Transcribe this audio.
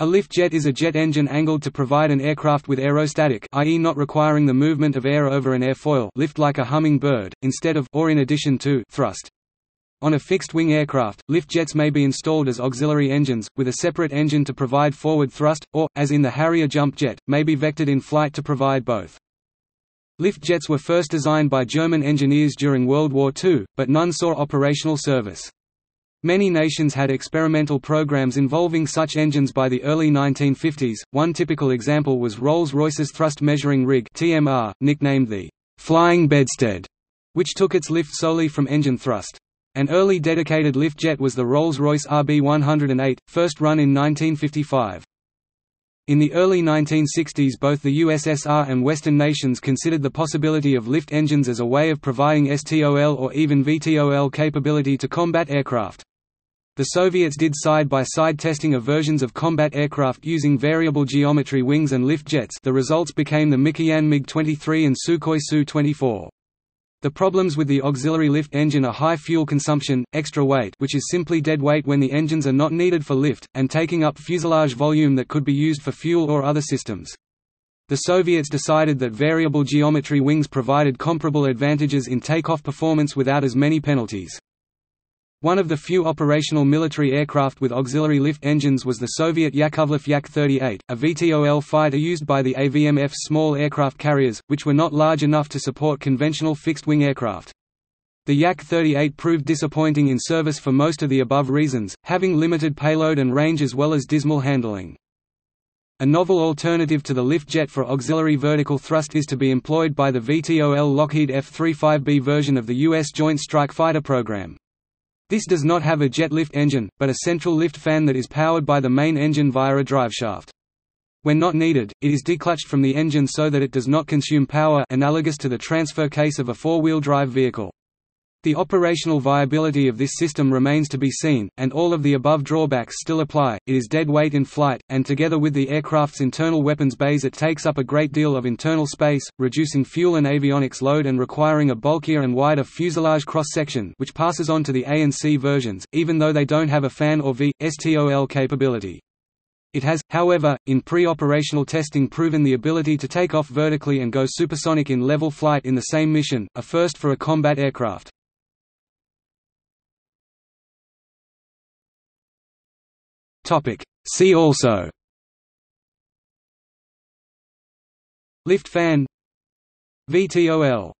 A lift jet is a jet engine angled to provide an aircraft with aerostatic i.e. not requiring the movement of air over an airfoil lift like a hummingbird, instead of or in addition to thrust. On a fixed-wing aircraft, lift jets may be installed as auxiliary engines, with a separate engine to provide forward thrust, or, as in the Harrier jump jet, may be vectored in flight to provide both. Lift jets were first designed by German engineers during World War II, but none saw operational service. Many nations had experimental programs involving such engines by the early 1950s. One typical example was Rolls-Royce's thrust measuring rig (TMR), nicknamed the flying bedstead, which took its lift solely from engine thrust. An early dedicated lift jet was the Rolls-Royce RB108, first run in 1955. In the early 1960s both the USSR and Western nations considered the possibility of lift engines as a way of providing STOL or even VTOL capability to combat aircraft the Soviets did side-by-side -side testing of versions of combat aircraft using variable geometry wings and lift jets the results became the Mikoyan MiG-23 and Sukhoi Su-24. The problems with the auxiliary lift engine are high fuel consumption, extra weight which is simply dead weight when the engines are not needed for lift, and taking up fuselage volume that could be used for fuel or other systems. The Soviets decided that variable geometry wings provided comparable advantages in takeoff performance without as many penalties. One of the few operational military aircraft with auxiliary lift engines was the Soviet Yakovlev Yak-38, a VTOL fighter used by the AVMF's small aircraft carriers, which were not large enough to support conventional fixed-wing aircraft. The Yak-38 proved disappointing in service for most of the above reasons, having limited payload and range as well as dismal handling. A novel alternative to the lift jet for auxiliary vertical thrust is to be employed by the VTOL Lockheed F-35B version of the U.S. Joint Strike Fighter program. This does not have a jet lift engine, but a central lift fan that is powered by the main engine via a driveshaft. When not needed, it is declutched from the engine so that it does not consume power analogous to the transfer case of a four-wheel drive vehicle. The operational viability of this system remains to be seen, and all of the above drawbacks still apply. It is dead weight in flight, and together with the aircraft's internal weapons bays, it takes up a great deal of internal space, reducing fuel and avionics load and requiring a bulkier and wider fuselage cross section, which passes on to the A and C versions, even though they don't have a fan or VSTOL capability. It has, however, in pre-operational testing proven the ability to take off vertically and go supersonic in level flight in the same mission, a first for a combat aircraft. Topic. See also Lift fan VTOL